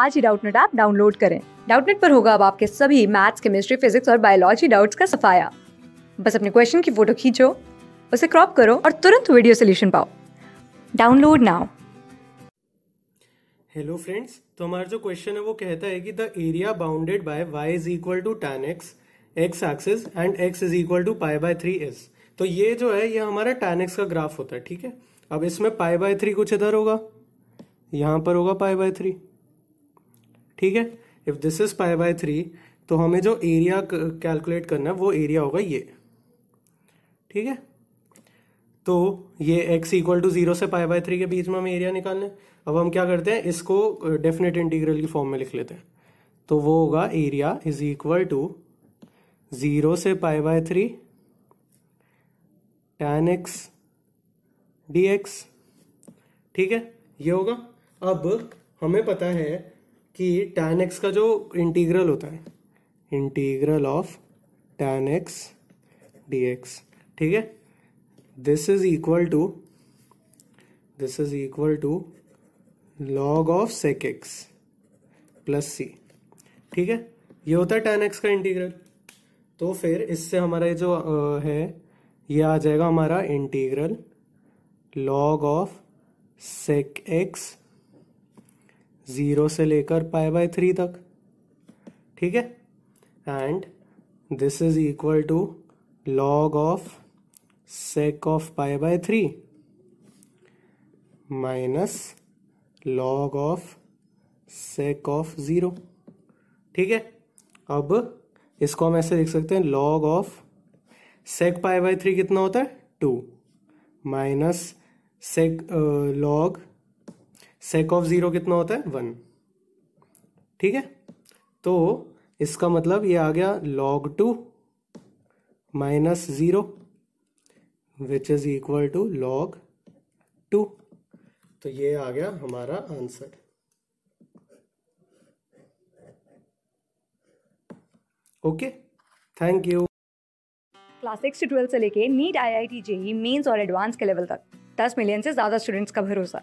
आज ही Doubtnut app download करें डाउटनेट पर होगा अब आपके सभी मैथ्स केमिस्ट्री फिजिक्स और बायोलॉजी डाउट्स का सफाया बस अपने क्वेश्चन की फोटो खींचो उसे क्रॉप करो और तुरंत वीडियो सोल्यूशन पाओ डाउनलोड नाउ हेलो फ्रेंड्स तो हमारा जो क्वेश्चन है वो कहता है कि the area bounded by y is equal to tan x x axis and x is equal to pi by three S तो ये जो है ये हमारा टैन एक्स का ग्राफ होता है ठीक है अब इसमें पाई बाय थ्री कुछ इधर होगा यहाँ पर होगा पाई बाय थ्री ठीक है if this is pi by three तो हमें जो एरिया कैलकुलेट करना है वो एरिया होगा ये ठीक है तो ये एक्स इक्वल टू जीरो से पाई बाय थ्री के बीच में हमें एरिया निकालना है अब हम क्या करते हैं इसको डेफिनेट इंटीग्रल की फॉर्म में लिख लेते हैं तो वो होगा area is equal to zero से pi by three tan x d x ठीक है ये होगा अब हमें पता है कि टेन एक्स का जो इंटीग्रल होता है integral of x d x ठीक है this is equal to this is equal to log of sec x plus c ठीक है ये होता है टेन एक्स का इंटीग्रल तो फिर इससे हमारा ये जो है ये आ जाएगा हमारा integral log of sec x zero से लेकर पाई बाय थ्री तक ठीक है and this is equal to log of sec of pi by three minus log of sec of zero ठीक है अब इसको हम ऐसे लिख सकते हैं log of sec pi by three कितना होता है two minus sec log sec of zero कितना होता है वन ठीक है तो इसका मतलब ये आ गया log two minus zero which is equal to log two तो ये आ गया हमारा answer okay thank you class six से ट्वेल्थ से लेके NEET I I T JEE mains और एडवांस के लेवल तक दस मिलियन से ज्यादा स्टूडेंट्स का भरोसा